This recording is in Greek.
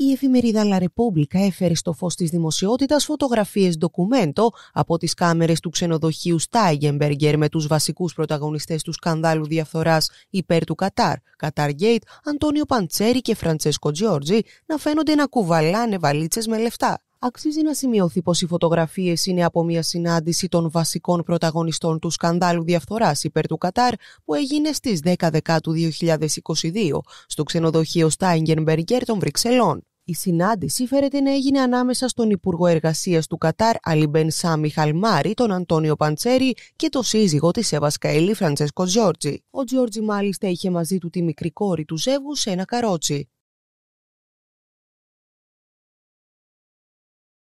η εφημερίδα La Repubblica έφερε στο φως της δημοσιότητας φωτογραφίες ντοκουμέντο από τις κάμερες του ξενοδοχείου Steigenberger με τους βασικούς πρωταγωνιστές του σκανδάλου διαφθοράς υπέρ του Κατάρ, Κατάρ Γκέιτ, Αντώνιο Παντσέρη και Φραντσέσκο Τζιόρτζι να φαίνονται να κουβαλάνε βαλίτσες με λεφτά. Αξίζει να σημειωθεί πως οι φωτογραφίες είναι από μια συνάντηση των βασικών πρωταγωνιστών του σκανδάλου διαφθοράς υπέρ του Κατάρ που έγινε στις 10 Δεκάτου 2022 στο ξενοδοχείο Μπεργκέρ των Βρυξελών. Η συνάντηση φέρεται να έγινε ανάμεσα στον Υπουργό Εργασίας του Κατάρ Αλιμπεν Σάμι Χαλμάρη, τον Αντώνιο Παντσέρη και το σύζυγο της Εύα Καηλή Φραντσέσκο Τζόρτζι. Ο Τζόρτζι μάλιστα είχε μαζί του τη μικρή κόρη του ζεύγου σε ένα καρότσι.